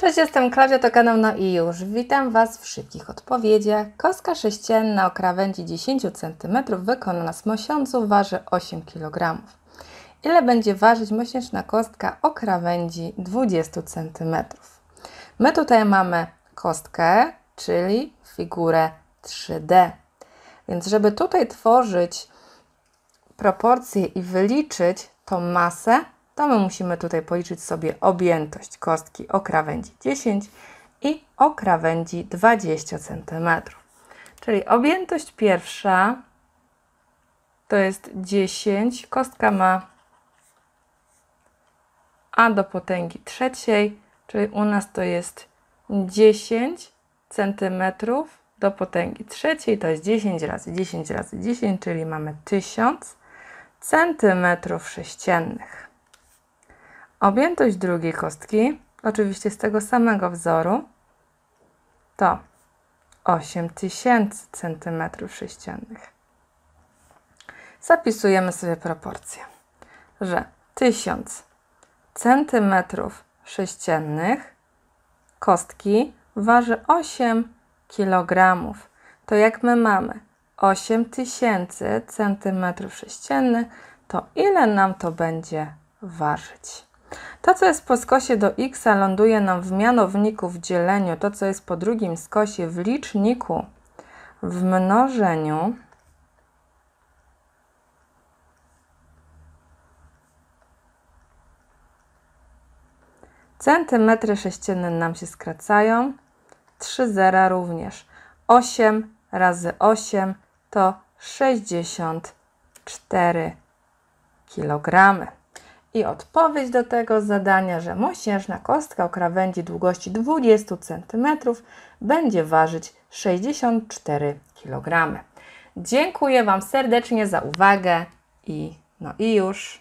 Cześć, jestem Klaudia, to kanał No i już. Witam Was w szybkich odpowiedziach. Kostka sześcienna o krawędzi 10 cm wykonana z mosiądzu waży 8 kg. Ile będzie ważyć mosiężna kostka o krawędzi 20 cm? My tutaj mamy kostkę, czyli figurę 3D. Więc żeby tutaj tworzyć proporcje i wyliczyć tą masę, to my musimy tutaj policzyć sobie objętość kostki o krawędzi 10 i o krawędzi 20 cm. Czyli objętość pierwsza to jest 10, kostka ma a do potęgi trzeciej, czyli u nas to jest 10 cm do potęgi trzeciej, to jest 10 razy 10 razy 10, czyli mamy 1000 cm sześciennych. Objętość drugiej kostki, oczywiście z tego samego wzoru, to 8000 cm sześciennych. Zapisujemy sobie proporcje, że 1000 cm sześciennych kostki waży 8 kg. To jak my mamy 8000 cm sześciennych, to ile nam to będzie ważyć? To, co jest po skosie do x, ląduje nam w mianowniku w dzieleniu. To, co jest po drugim skosie w liczniku w mnożeniu. Centymetry sześcienne nam się skracają. 3 zera również. 8 razy 8 to 64 kilogramy. I odpowiedź do tego zadania, że mosiężna kostka o krawędzi długości 20 cm będzie ważyć 64 kg. Dziękuję Wam serdecznie za uwagę i no i już.